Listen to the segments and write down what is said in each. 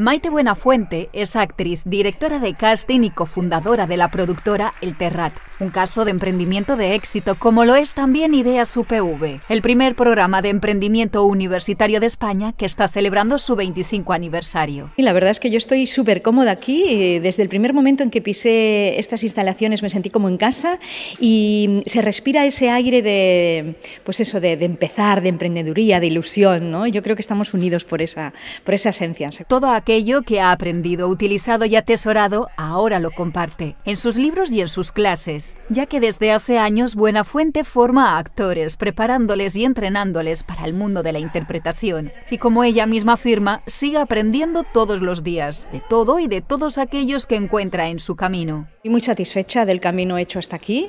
Maite Buenafuente es actriz, directora de casting y cofundadora de la productora El Terrat un caso de emprendimiento de éxito, como lo es también Ideas UPV, el primer programa de emprendimiento universitario de España que está celebrando su 25 aniversario. Y la verdad es que yo estoy súper cómoda aquí. Eh, desde el primer momento en que pisé estas instalaciones me sentí como en casa y se respira ese aire de, pues eso, de, empezar, de emprendeduría, de ilusión. ¿no? Yo creo que estamos unidos por esa, por esa esencia. Todo aquello que ha aprendido, utilizado y atesorado, ahora lo comparte en sus libros y en sus clases ya que desde hace años Buenafuente forma a actores, preparándoles y entrenándoles para el mundo de la interpretación. Y como ella misma afirma, sigue aprendiendo todos los días, de todo y de todos aquellos que encuentra en su camino. Y muy satisfecha del camino hecho hasta aquí,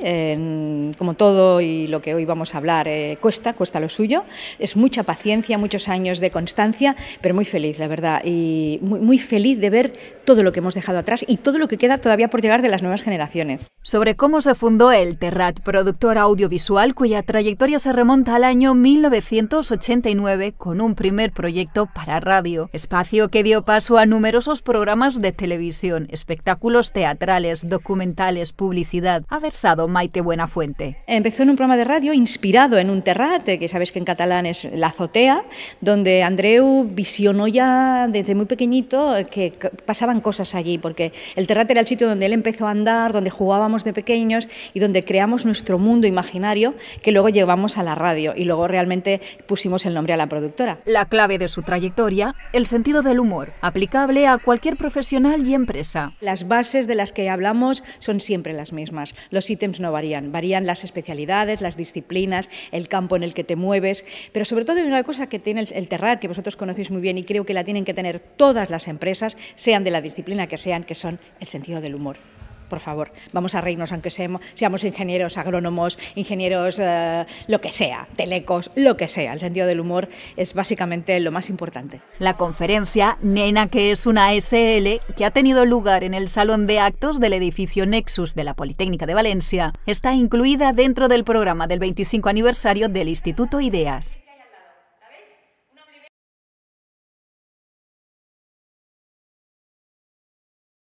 como todo y lo que hoy vamos a hablar eh, cuesta, cuesta lo suyo, es mucha paciencia, muchos años de constancia, pero muy feliz, la verdad, y muy, muy feliz de ver todo lo que hemos dejado atrás y todo lo que queda todavía por llegar de las nuevas generaciones. Sobre cómo fundó el Terrat, productor audiovisual cuya trayectoria se remonta al año 1989 con un primer proyecto para radio, espacio que dio paso a numerosos programas de televisión, espectáculos teatrales, documentales, publicidad. Ha versado Maite Buenafuente. Empezó en un programa de radio inspirado en un Terrat, eh, que sabes que en catalán es la azotea, donde Andreu visionó ya desde muy pequeñito eh, que pasaban cosas allí, porque el Terrat era el sitio donde él empezó a andar, donde jugábamos de pequeños y donde creamos nuestro mundo imaginario que luego llevamos a la radio y luego realmente pusimos el nombre a la productora. La clave de su trayectoria, el sentido del humor, aplicable a cualquier profesional y empresa. Las bases de las que hablamos son siempre las mismas. Los ítems no varían, varían las especialidades, las disciplinas, el campo en el que te mueves, pero sobre todo hay una cosa que tiene el, el Terrat, que vosotros conocéis muy bien y creo que la tienen que tener todas las empresas, sean de la disciplina que sean, que son el sentido del humor por favor, vamos a reírnos, aunque seamos, ingenieros agrónomos, ingenieros, eh, lo que sea, telecos, lo que sea. El sentido del humor es básicamente lo más importante. La conferencia Nena, que es una SL, que ha tenido lugar en el Salón de Actos del edificio Nexus de la Politécnica de Valencia, está incluida dentro del programa del 25 aniversario del Instituto Ideas.